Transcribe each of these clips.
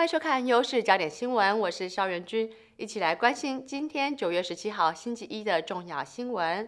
欢迎收看《优势焦点新闻》，我是邵元君，一起来关心今天九月十七号星期一的重要新闻。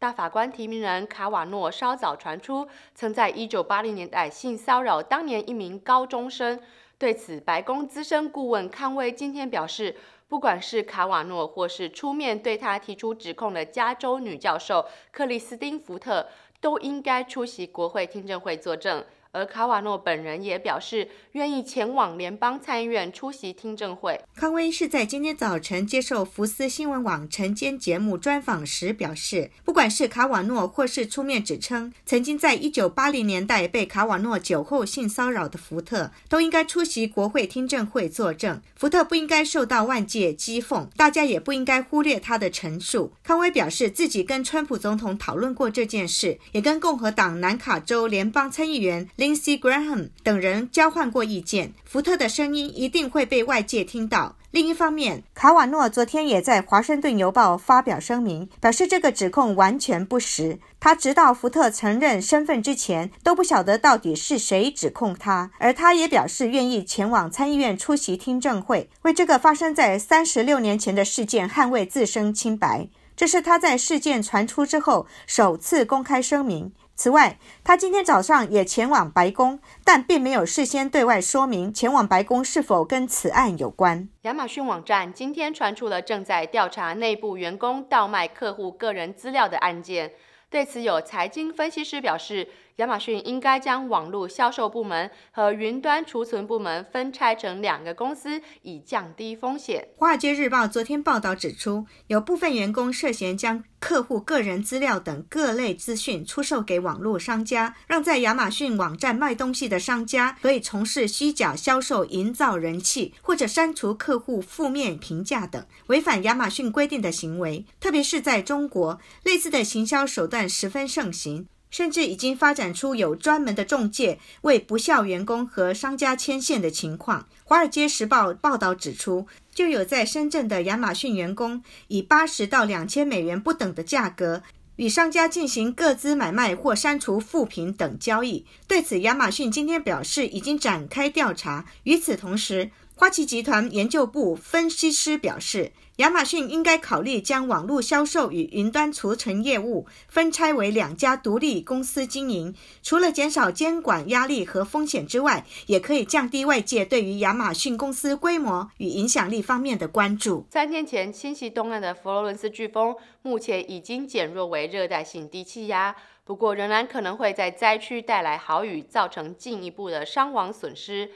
大法官提名人卡瓦诺稍早传出，曾在一九八零年代性骚扰当年一名高中生。对此，白宫资深顾问康威今天表示，不管是卡瓦诺，或是出面对他提出指控的加州女教授克里斯汀·福特，都应该出席国会听证会作证。而卡瓦诺本人也表示愿意前往联邦参议院出席听证会。康威是在今天早晨接受福斯新闻网晨间节目专访时表示，不管是卡瓦诺，或是出面指称曾经在一九八零年代被卡瓦诺酒后性骚扰的福特，都应该出席国会听证会作证。福特不应该受到外界讥讽，大家也不应该忽略他的陈述。康威表示自己跟川普总统讨论过这件事，也跟共和党南卡州联邦参议员。Lindsey Graham 等人交换过意见，福特的声音一定会被外界听到。另一方面，卡瓦诺昨天也在《华盛顿邮报》发表声明，表示这个指控完全不实。他直到福特承认身份之前都不晓得到底是谁指控他，而他也表示愿意前往参议院出席听证会，为这个发生在三十六年前的事件捍卫自身清白。这是他在事件传出之后首次公开声明。此外，他今天早上也前往白宫，但并没有事先对外说明前往白宫是否跟此案有关。亚马逊网站今天传出了正在调查内部员工倒卖客户个人资料的案件，对此有财经分析师表示。亚马逊应该将网络销售部门和云端储存部门分拆成两个公司，以降低风险。华尔街日报昨天报道指出，有部分员工涉嫌将客户个人资料等各类资讯出售给网络商家，让在亚马逊网站卖东西的商家可以从事虚假销售、营造人气或者删除客户负面评价等违反亚马逊规定的行为。特别是在中国，类似的行销手段十分盛行。甚至已经发展出有专门的中介为不孝员工和商家牵线的情况。《华尔街时报》报道指出，就有在深圳的亚马逊员工以八十到两千美元不等的价格与商家进行各自买卖或删除负品等交易。对此，亚马逊今天表示已经展开调查。与此同时，花旗集团研究部分析师表示，亚马逊应该考虑将网络销售与云端储存业务分拆为两家独立公司经营。除了减少监管压力和风险之外，也可以降低外界对于亚马逊公司规模与影响力方面的关注。三天前侵袭东岸的佛罗伦斯飓风目前已经减弱为热带性低气压，不过仍然可能会在灾区带来豪雨，造成进一步的伤亡损失。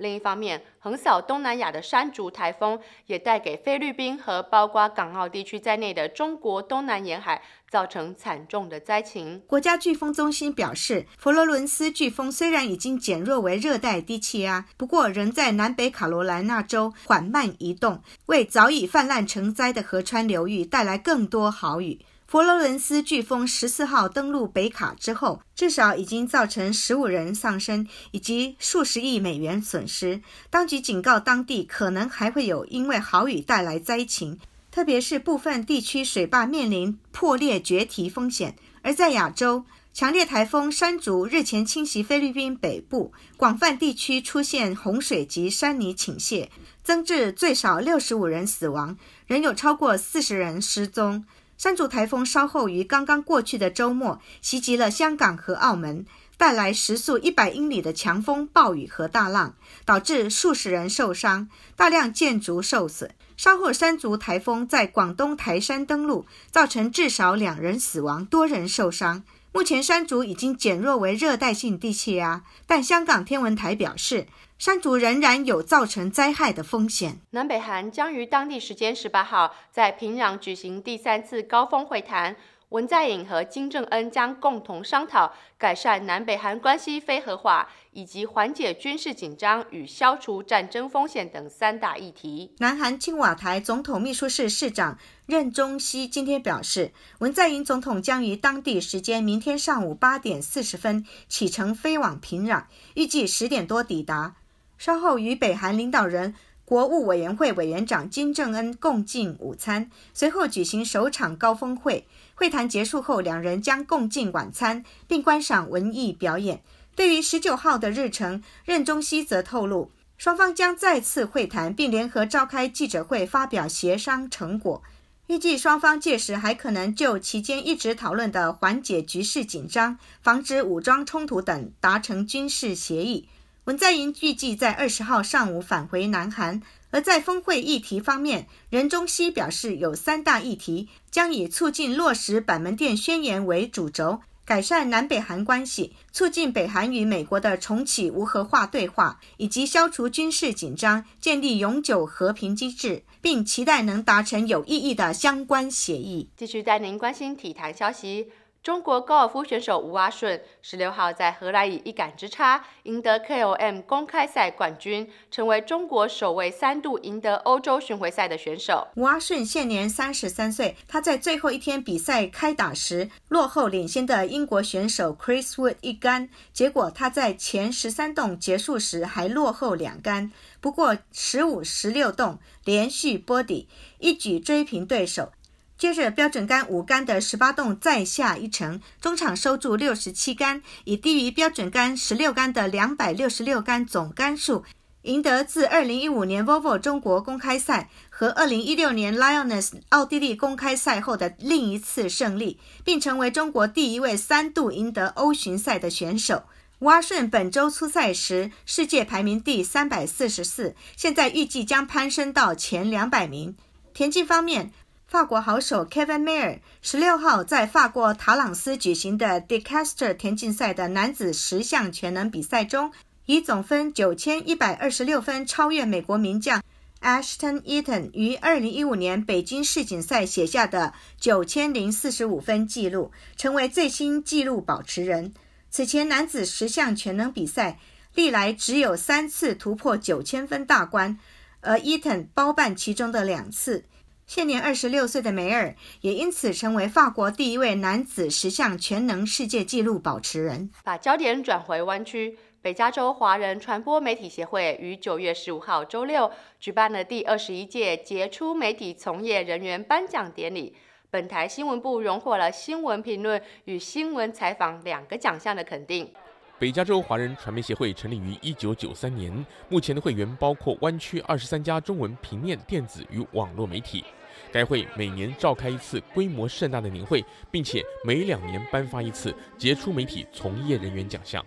另一方面，横扫东南亚的山竹台风也带给菲律宾和包括港澳地区在内的中国东南沿海造成惨重的灾情。国家飓风中心表示，佛罗伦斯飓风虽然已经减弱为热带低气压，不过仍在南北卡罗来纳州缓慢移动，为早已泛滥成灾的河川流域带来更多豪雨。佛罗伦斯飓风十四号登陆北卡之后，至少已经造成十五人丧生，以及数十亿美元损失。当局警告当地，可能还会有因为豪雨带来灾情，特别是部分地区水坝面临破裂决堤风险。而在亚洲，强烈台风山竹日前侵袭菲律宾北部，广泛地区出现洪水及山泥倾泻，增至最少六十五人死亡，仍有超过四十人失踪。山竹台风稍后于刚刚过去的周末袭击了香港和澳门，带来时速一百英里的强风、暴雨和大浪，导致数十人受伤，大量建筑受损。稍后，山竹台风在广东台山登陆，造成至少两人死亡，多人受伤。目前，山竹已经减弱为热带性低气压，但香港天文台表示。山竹仍然有造成灾害的风险。南北韩将于当地时间十八号在平壤举行第三次高峰会谈，文在寅和金正恩将共同商讨改善南北韩关系非核化以及缓解军事紧张与消除战争风险等三大议题。南韩青瓦台总统秘书室室长任中熙今天表示，文在寅总统将于当地时间明天上午八点四十分启程飞往平壤，预计十点多抵达。稍后与北韩领导人、国务委员会委员长金正恩共进午餐，随后举行首场高峰会。会谈结束后，两人将共进晚餐，并观赏文艺表演。对于十九号的日程，任中熙则透露，双方将再次会谈，并联合召开记者会发表协商成果。预计双方届时还可能就期间一直讨论的缓解局势紧张、防止武装冲突等达成军事协议。文在寅预计在二十号上午返回南韩。而在峰会议题方面，任中熙表示有三大议题将以促进落实板门店宣言为主轴，改善南北韩关系，促进北韩与美国的重启无核化对话，以及消除军事紧张，建立永久和平机制，并期待能达成有意义的相关协议。继续带您关心体坛消息。中国高尔夫选手吴阿顺十六号在荷兰以一杆之差赢得 K O M 公开赛冠军，成为中国首位三度赢得欧洲巡回赛的选手。吴阿顺现年三十三岁，他在最后一天比赛开打时落后领先的英国选手 Chris Wood 一杆，结果他在前十三洞结束时还落后两杆，不过十五、十六洞连续波底，一举追平对手。接着，标准杆五杆的十八洞再下一城，中场收住六十七杆，以低于标准杆十六杆的两百六十六杆总杆数，赢得自二零一五年 Volvo 中国公开赛和二零一六年 Lioness 奥地利公开赛后的另一次胜利，并成为中国第一位三度赢得欧巡赛的选手。蛙顺本周出赛时世界排名第三百四十四，现在预计将攀升到前两百名。田径方面。法国好手 Kevin Mayer 十六号在法国塔朗斯举行的 Decaster 田径赛的男子十项全能比赛中，以总分九千一百二十六分超越美国名将 Ashton Eaton 于二零一五年北京世锦赛写下的九千零四十五分纪录，成为最新纪录保持人。此前，男子十项全能比赛历来只有三次突破九千分大关，而 Eaton 包办其中的两次。现年二十六岁的梅尔也因此成为法国第一位男子十项全能世界纪录保持人。把焦点转回湾区，北加州华人传播媒体协会于九月十五号周六举办了第二十一届杰出媒体从业人员颁奖典礼。本台新闻部荣获了新闻评论与新闻采访两个奖项的肯定。北加州华人传媒协会成立于一九九三年，目前的会员包括湾区二十三家中文平面、电子与网络媒体。该会每年召开一次规模盛大的年会，并且每两年颁发一次杰出媒体从业人员奖项。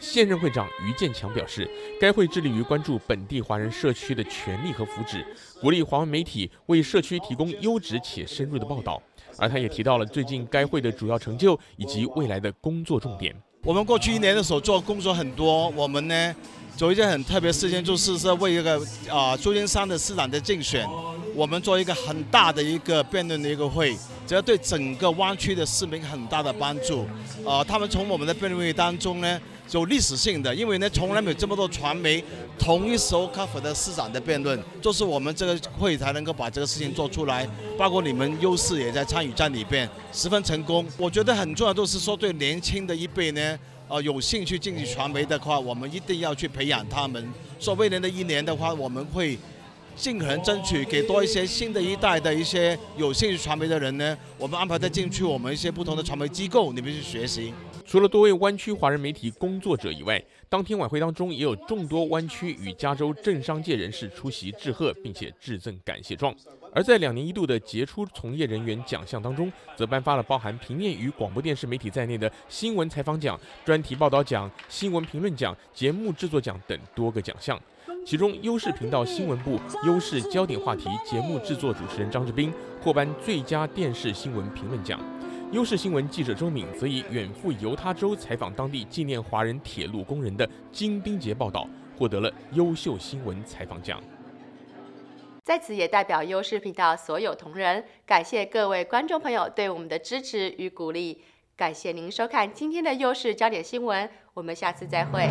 现任会长于建强表示，该会致力于关注本地华人社区的权利和福祉，鼓励华文媒体为社区提供优质且深入的报道。而他也提到了最近该会的主要成就以及未来的工作重点。我们过去一年的时候做工作很多，我们呢？做一件很特别事情，就是说为一个啊，朱元山的市长的竞选，我们做一个很大的一个辩论的一个会，这对整个湾区的市民很大的帮助。啊，他们从我们的辩论会当中呢，有历史性的，因为呢从来没有这么多传媒同一时候 cover 的市长的辩论，就是我们这个会才能够把这个事情做出来。包括你们优势也在参与在里边，十分成功。我觉得很重要，就是说对年轻的一辈呢。呃，有兴趣进入传媒的话，我们一定要去培养他们。说未来的一年的话，我们会尽可能争取给多一些新的一代的一些有兴趣传媒的人呢，我们安排他进去我们一些不同的传媒机构里面去学习。除了多位湾区华人媒体工作者以外，当天晚会当中也有众多湾区与加州政商界人士出席致贺，并且致赠感谢状。而在两年一度的杰出从业人员奖项当中，则颁发了包含平面与广播电视媒体在内的新闻采访奖、专题报道奖、新闻评论奖、节目制作奖等多个奖项。其中，优视频道新闻部、优视焦点话题节目制作主持人张志斌获颁最佳电视新闻评论奖。优视新闻记者周敏则以远赴犹他州采访当地纪念华人铁路工人的金冰杰报道，获得了优秀新闻采访奖。在此也代表优视频道所有同仁，感谢各位观众朋友对我们的支持与鼓励，感谢您收看今天的优视焦点新闻，我们下次再会。